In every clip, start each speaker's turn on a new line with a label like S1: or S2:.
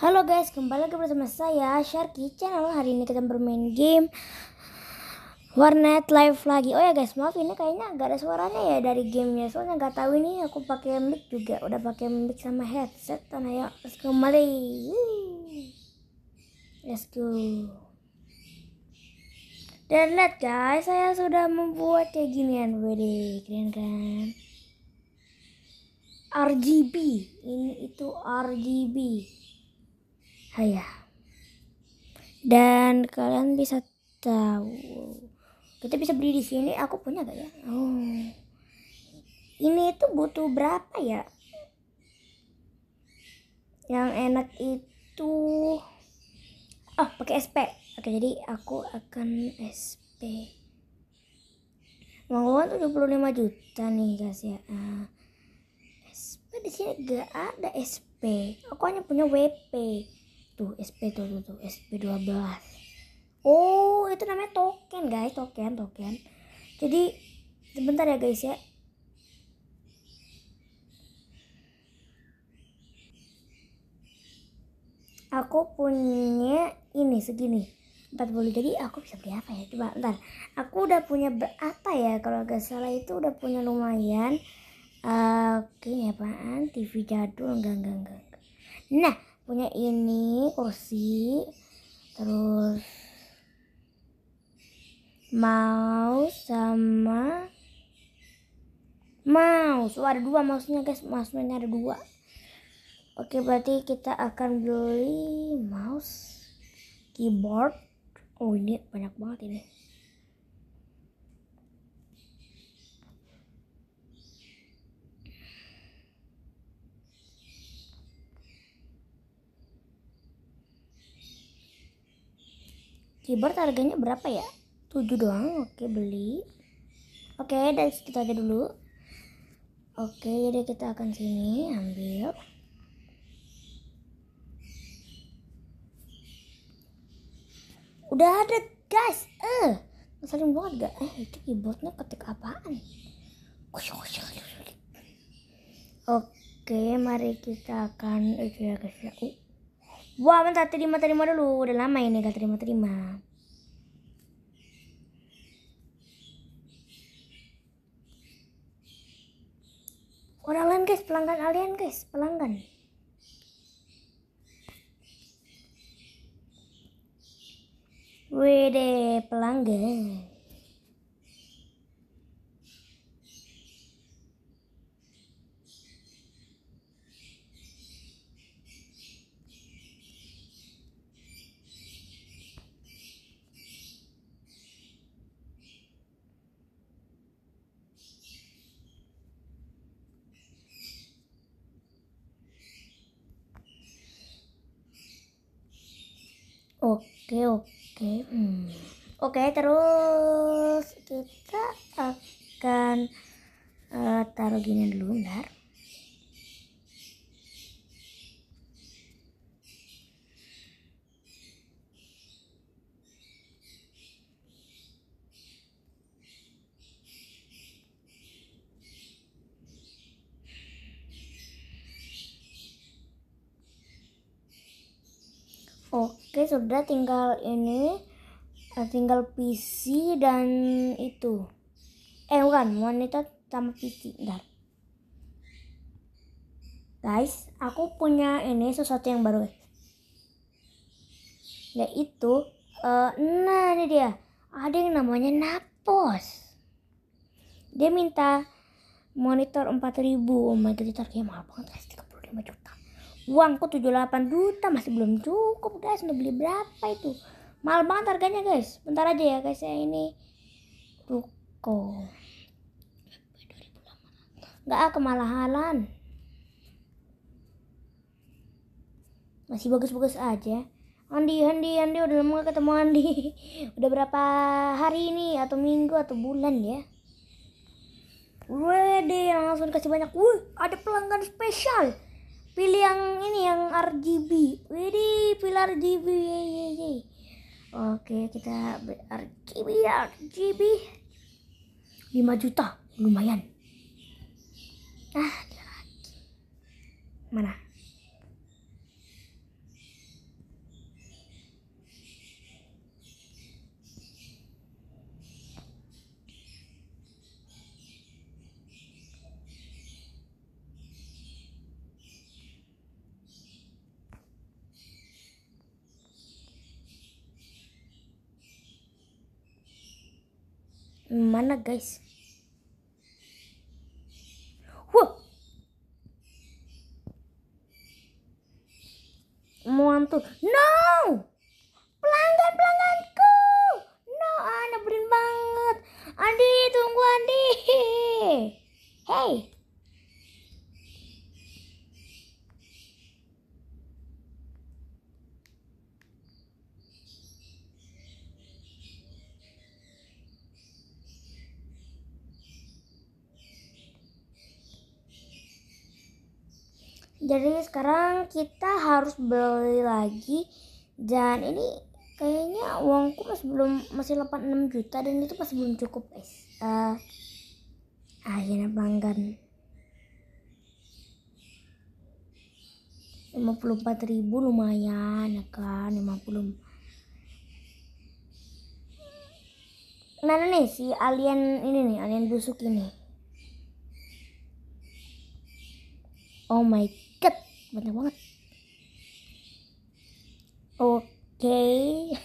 S1: Halo guys, kembali lagi bersama saya Sharky Channel. Hari ini kita bermain game Warnet Live lagi. Oh ya guys, maaf ini kayaknya agak ada suaranya ya dari gamenya. Soalnya nggak tahu ini aku pakai mic juga, udah pakai mic sama headset. Tanah ya, let's kembali. Let's go. Dan lihat guys, saya sudah membuat kayak ginian. Wede, keren kan? RGB, ini itu RGB ayah oh, dan kalian bisa tahu kita bisa beli di sini aku punya gak ya oh ini itu butuh berapa ya yang enak itu oh pakai SP oke jadi aku akan SP tujuh puluh lima juta nih guys ya uh, ah, SP di sini gak ada SP aku hanya punya WP tuh SP tuh tuh, tuh SP12 oh itu namanya token guys token token jadi sebentar ya guys ya aku punya ini segini 40 jadi aku bisa beli apa ya coba ntar aku udah punya berapa ya kalau gak salah itu udah punya lumayan uh, oke okay, apaan TV jadul enggak enggak enggak nah punya ini kursi terus mau sama mouse oh, ada dua mouse-nya guys mouse-nya ada dua oke berarti kita akan beli mouse keyboard oh ini banyak banget ini keyboard harganya berapa ya 7 doang oke beli oke dan situ aja dulu oke jadi kita akan sini ambil udah ada guys eh ngeselin banget gak eh itu keyboardnya ketik apaan oke mari kita akan itu eh, ya, ya. Uh. Wah, bentar terima-terima dulu. Udah lama ini gak terima-terima. Orang lain guys, pelanggan alien guys, pelanggan. Wede pelanggan. oke oke hmm. oke terus kita akan uh, taruh gini dulu bentar Oke, saya sudah tinggal ini eh, tinggal PC dan itu eh bukan wanita sama PC Bentar. guys aku punya ini sesuatu yang baru yaitu uh, nah ini dia ada yang namanya Napos dia minta monitor 4000 oh my god itu harganya mahal banget guys 35 juta uangku 78 juta masih belum cukup guys untuk beli berapa itu mahal banget harganya guys bentar aja ya guys ya ini ruko enggak ah kemalahan masih bagus-bagus aja Andi, Andi, Andi udah lama gak ketemu Andi Udah berapa hari ini atau minggu atau bulan ya Wede langsung kasih banyak Wuh ada pelanggan spesial pilih yang ini yang RGB Widi pilih RGB ye, ye, ye. oke kita RGB RGB 5 juta lumayan ah lagi mana mana guys jadi sekarang kita harus beli lagi dan ini kayaknya uangku masih belum masih 86 juta dan itu masih belum cukup guys uh, akhirnya pelanggan 54 ribu lumayan ya kan 50 mana nah, nih si alien ini nih alien busuk ini oh my banyak banget. Oke. Okay.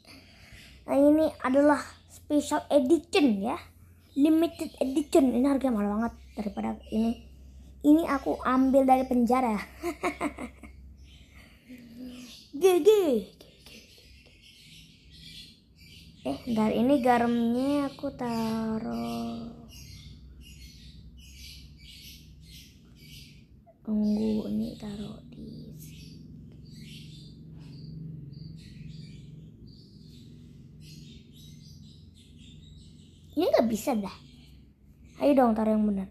S1: nah, ini adalah special edition ya. Limited edition. Ini harganya mahal banget daripada ini. Ini aku ambil dari penjara. GG Eh, dari ini garamnya aku taruh tunggu ini taruh di ini nggak bisa dah ayo dong taruh yang benar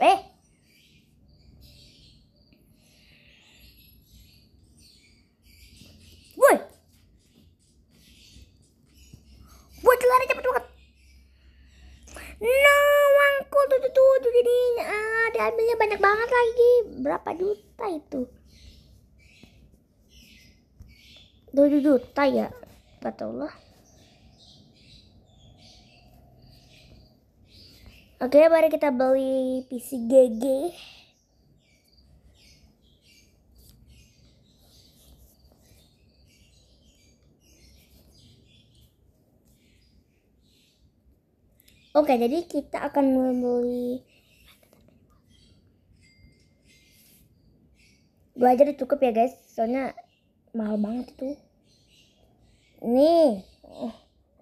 S1: eh ambilnya banyak banget lagi berapa juta itu dua juta ya kata Allah. Oke, oke mari kita beli PC GG Oke, jadi kita akan membeli dua aja udah cukup ya guys soalnya mahal banget itu nih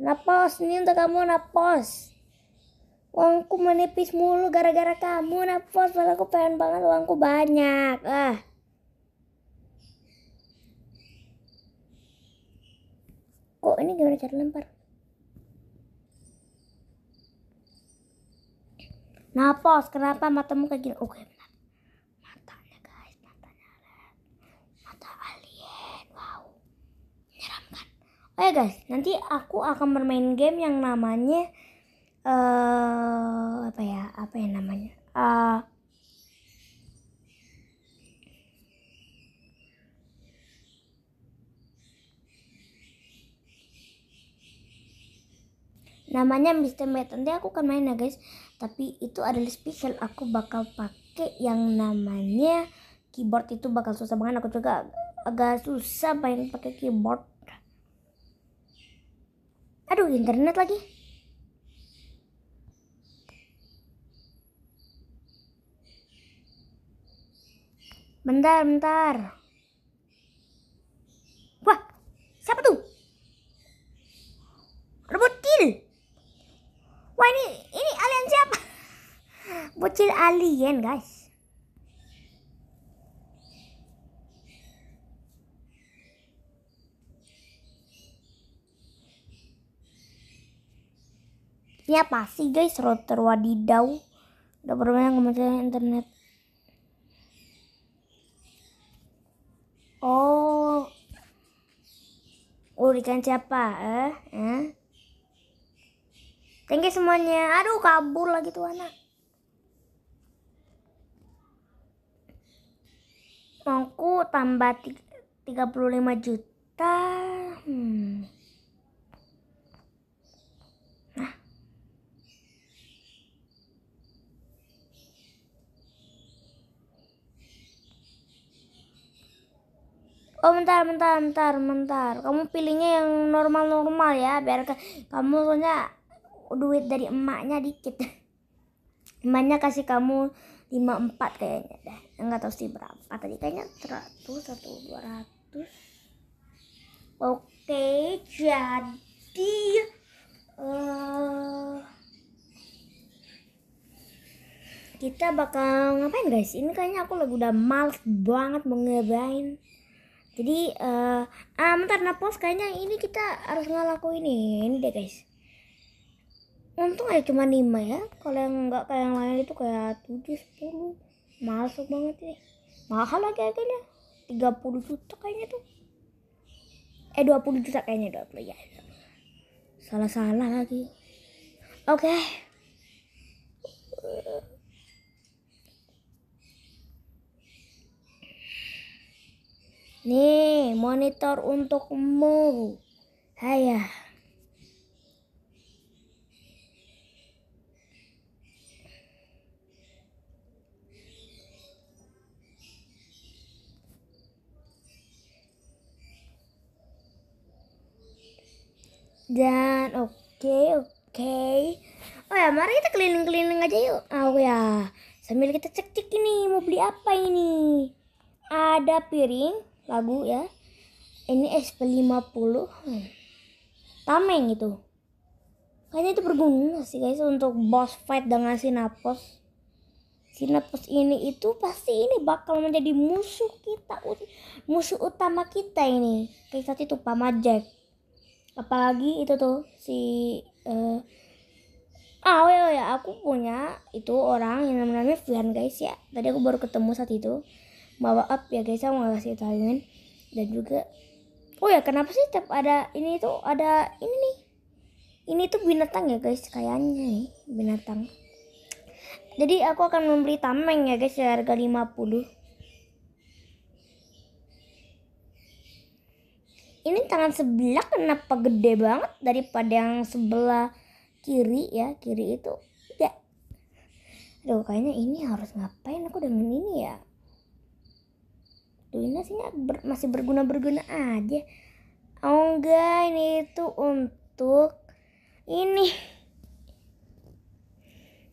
S1: napos nih untuk kamu napos uangku menipis mulu gara-gara kamu napos malah aku pengen banget uangku banyak ah kok ini gimana cara lempar napos kenapa matamu kayak gini oke okay. oh ya, guys nanti aku akan bermain game yang namanya uh, apa ya apa ya namanya uh, namanya Mister Matt nanti aku akan main ya guys tapi itu adalah special aku bakal pakai yang namanya keyboard itu bakal susah banget aku juga agak susah main pakai keyboard Aduh, internet lagi. Bentar, bentar. Wah, siapa tuh? Robot kill. Wah, ini ini alien siapa? Bocil alien, guys. apa iya, sih guys router Wadidau? udah bermain ngomongin internet oh urikan oh, siapa eh, eh? thank you semuanya aduh kabur lagi tuh anak ku tambah 35 juta hmm. Oh bentar bentar bentar bentar. Kamu pilihnya yang normal-normal ya biar ke, kamu soalnya duit dari emaknya dikit. Emaknya kasih kamu 54 kayaknya deh Enggak tahu sih berapa tadi kayaknya 100 atau 200. Oke, jadi uh, kita bakal ngapain guys? Ini kayaknya aku lagi udah males banget mau ngebain jadi uh, ah bentar napos kayaknya ini kita harus ngelakuin ini deh guys untung aja cuma lima ya kalau yang enggak kayak yang lain itu kayak tujuh, sepuluh, masuk banget ya mahal lagi tiga puluh juta kayaknya tuh eh dua puluh juta kayaknya 20 ya salah-salah lagi oke okay. Nih, monitor untukmu. ayah. Dan oke, okay, oke. Okay. Oh ya, mari kita keliling-keliling aja yuk. Ah, oh ya, sambil kita cek-cek ini mau beli apa ini. Ada piring, lagu ya ini SP50 hmm. tameng itu kayaknya itu berguna sih guys untuk boss fight dengan Sinapos Sinapos ini itu pasti ini bakal menjadi musuh kita musuh utama kita ini kayak saat itu Pak Majek apalagi itu tuh si uh, ah oh ya, oh ya aku punya itu orang yang namanya Fian guys ya tadi aku baru ketemu saat itu bawa up ya guys saya mau kasih tahuin ya kan. dan juga oh ya kenapa sih tiap ada ini tuh ada ini nih ini tuh binatang ya guys kayaknya nih binatang jadi aku akan membeli tameng ya guys harga 50 ini tangan sebelah kenapa gede banget daripada yang sebelah kiri ya kiri itu ya aduh kayaknya ini harus ngapain aku dengan ini ya Dulina sih ber, masih berguna berguna aja oh enggak ini itu untuk ini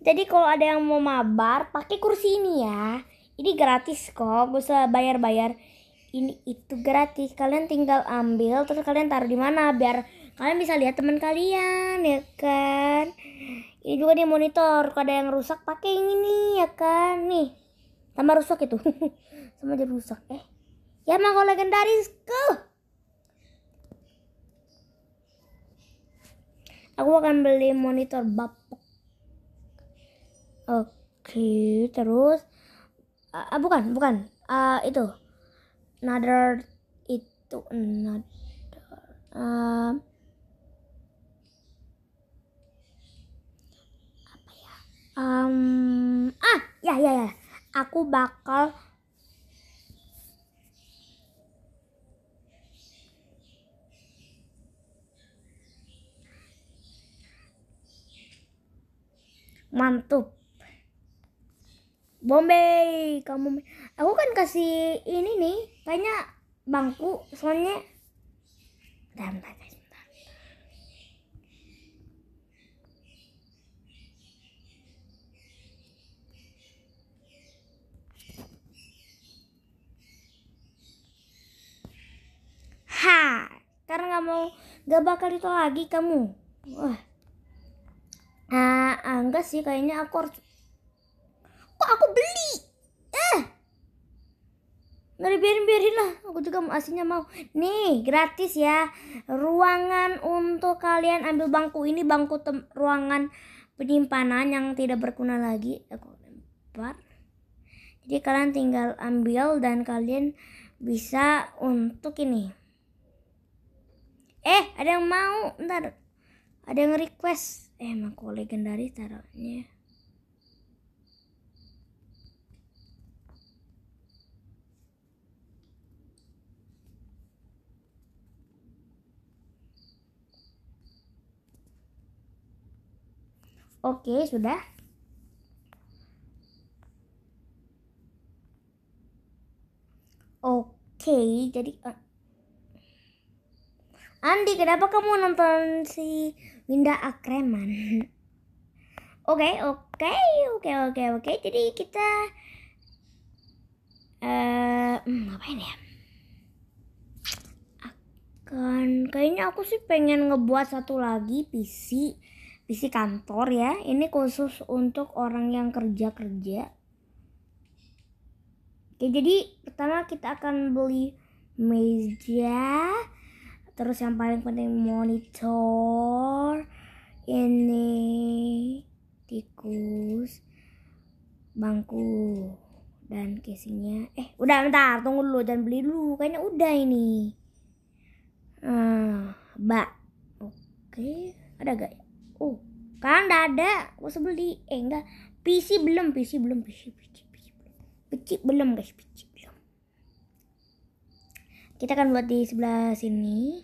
S1: jadi kalau ada yang mau mabar pakai kursi ini ya ini gratis kok gak usah bayar bayar ini itu gratis kalian tinggal ambil terus kalian taruh di mana biar kalian bisa lihat teman kalian ya kan ini juga nih monitor kalau ada yang rusak pakai yang ini ya kan nih sama rusak itu. Sama jadi rusak. Eh. Ya legendaris legendarisku. Aku akan beli monitor bapak. Oke, terus terus uh, ah, ah, bukan, bukan. Uh, itu. Another itu another uh, apa ya? Um, ah, ya ya ya aku bakal mantup Bombay kamu aku kan kasih ini nih kayaknya bangku soalnya dan ha karena nggak mau nggak bakal itu lagi kamu wah ah, ah enggak sih kayaknya aku harus kok aku beli eh nggak dibiarin biarin lah aku juga mau aslinya mau nih gratis ya ruangan untuk kalian ambil bangku ini bangku ruangan penyimpanan yang tidak berguna lagi aku lempar jadi kalian tinggal ambil dan kalian bisa untuk ini eh ada yang mau ntar ada yang request eh emang legendaris taruhnya Oke, sudah. Oke, jadi uh, Andi kenapa kamu nonton si Winda Akreman oke oke oke oke oke jadi kita eh uh, ngapain ya akan kayaknya aku sih pengen ngebuat satu lagi PC PC kantor ya ini khusus untuk orang yang kerja kerja Oke, jadi pertama kita akan beli meja, terus yang paling penting monitor ini tikus bangku dan casingnya eh udah bentar tunggu dulu dan beli dulu kayaknya udah ini uh, ah, bak oke okay. ada gak ya? oh kan udah ada mau sebeli eh enggak PC belum PC belum PC PC PC belum PC belum guys PC belum kita akan buat di sebelah sini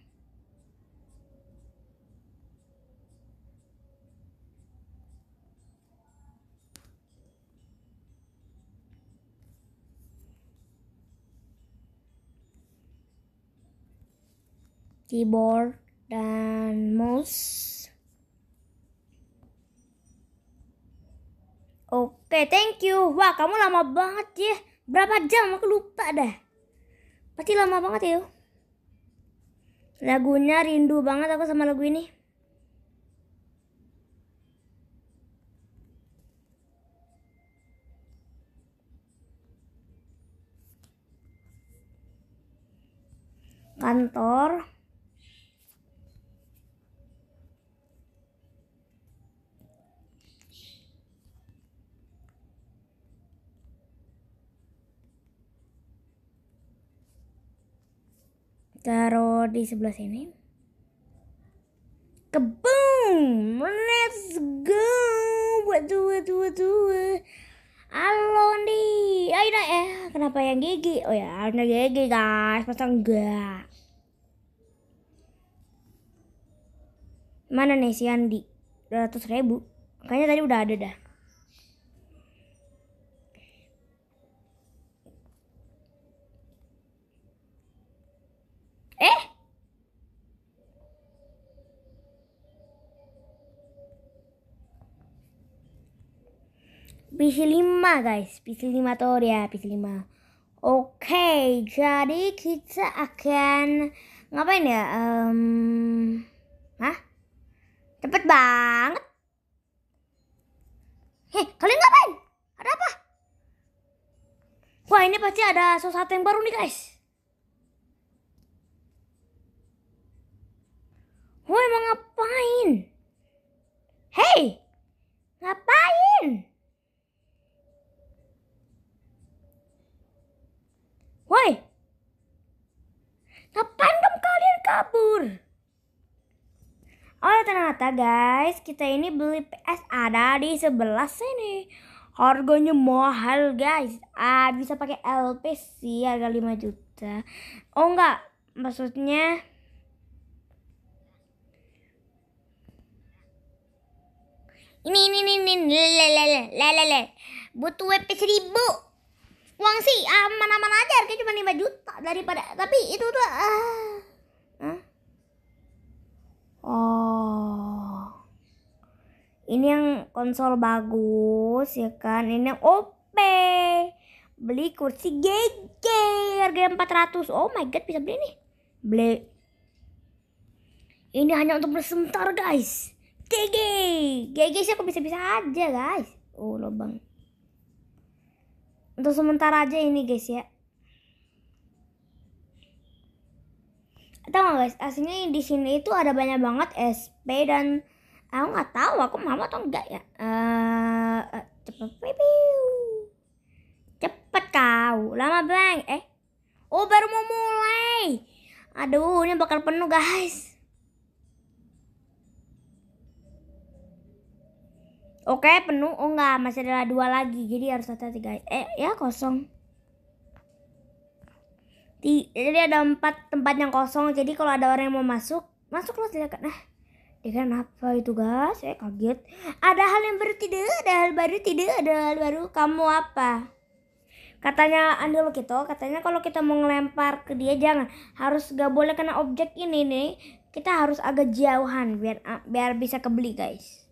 S1: keyboard dan mouse. Oke, okay, thank you. Wah, kamu lama banget ya. Berapa jam? Aku lupa dah. Pasti lama banget ya. Lagunya rindu banget aku sama lagu ini. Kantor taruh di sebelah sini kebum let's go buat waduh waduh waduh halo nih ayo dah eh ya. kenapa yang gigi oh ya ada gigi guys masa enggak mana nih si Andi 200 ribu kayaknya tadi udah ada dah PC5 guys, PC5 tuh ya, PC5. Oke, jadi kita akan ngapain ya? Um, hah? Cepet banget. Hei, kalian ngapain? Ada apa? Wah, ini pasti ada sesuatu yang baru nih guys. Wah, emang ngapain? Hei, ngapain? Woi, ngapain dong kalian kabur? Oh ternyata guys, kita ini beli PS ada di sebelah sini. Harganya mahal guys. Ah bisa pakai LP sih harga 5 juta. Oh enggak, maksudnya ini ini ini ini lele lele lele butuh WP seribu uang sih aman-aman aja harganya cuma 5 juta daripada tapi itu tuh ah. Hah? oh ini yang konsol bagus ya kan ini yang OP beli kursi GG harga 400 oh my god bisa beli nih beli ini hanya untuk bersentar guys GG GG sih aku bisa-bisa aja guys oh lobang untuk sementara aja ini guys ya tahu nggak guys aslinya di sini itu ada banyak banget SP dan aku nggak tahu aku mama atau enggak ya uh, uh, cepet cepet kau lama bang eh oh baru mau mulai aduh ini bakal penuh guys Oke okay, penuh oh enggak masih ada dua lagi jadi harus ada tiga eh ya kosong Di, jadi ada empat tempat yang kosong jadi kalau ada orang yang mau masuk masuk lo silakan nah dia kan apa itu guys saya eh, kaget ada hal yang baru tidak ada hal baru tidak ada hal baru kamu apa katanya Angelo gitu, katanya kalau kita mau ngelempar ke dia jangan harus gak boleh kena objek ini nih kita harus agak jauhan biar biar bisa kebeli guys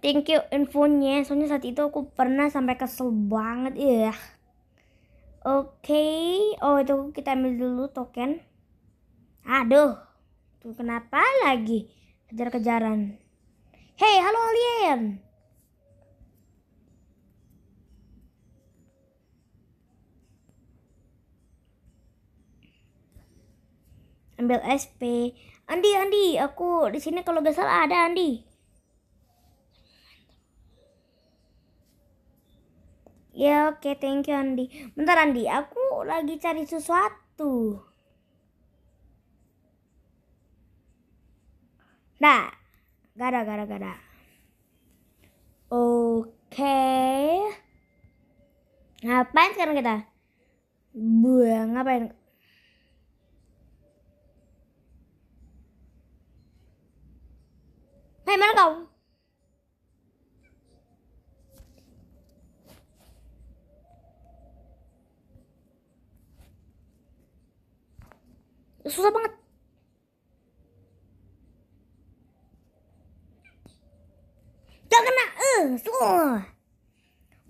S1: thank you infonya soalnya saat itu aku pernah sampai kesel banget ya oke okay. oh itu kita ambil dulu token aduh tuh kenapa lagi kejar-kejaran hey halo alien ambil SP Andi Andi aku di sini kalau gak salah ada Andi Ya oke, okay, thank you Andi. Bentar Andi, aku lagi cari sesuatu. Nah, gara-gara-gara. Oke. Okay. Ngapain sekarang kita? Buang ngapain? Hei, mana kau? susah banget gak kena eh uh,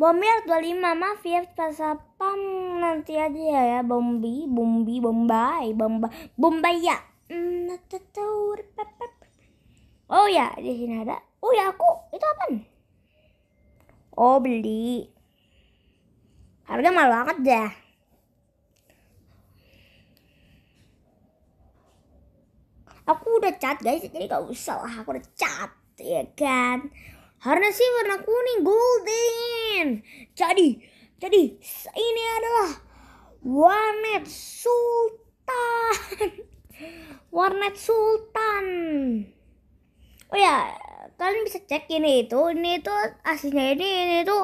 S1: Bomir 25 maaf ya pas sapam nanti aja ya, ya. Bombi Bombi Bombay Bomba Bombay ya mm, Oh ya di sini ada Oh ya aku itu apa Oh beli harga mahal banget ya. aku udah cat guys jadi gak usah lah aku udah cat ya kan Karena sih warna kuning golden jadi jadi ini adalah warnet sultan warnet sultan oh ya kalian bisa cek ini itu ini itu aslinya ini ini itu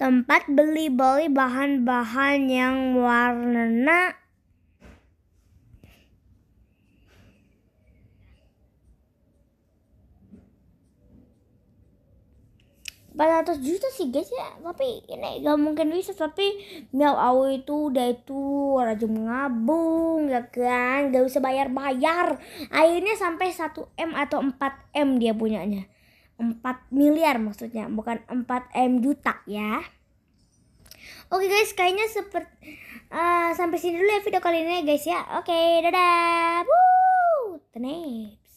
S1: tempat beli-beli bahan-bahan yang warna 400 juta sih guys ya tapi ini gak mungkin bisa tapi miau awu itu udah itu rajin ngabung ya kan gak bisa bayar-bayar akhirnya sampai 1M atau 4M dia punyanya 4 miliar maksudnya bukan 4M juta ya Oke okay guys, kayaknya seperti uh, eh, sampai sini dulu ya video kali ini ya, guys ya. Oke, okay, dadah. Woo, the next.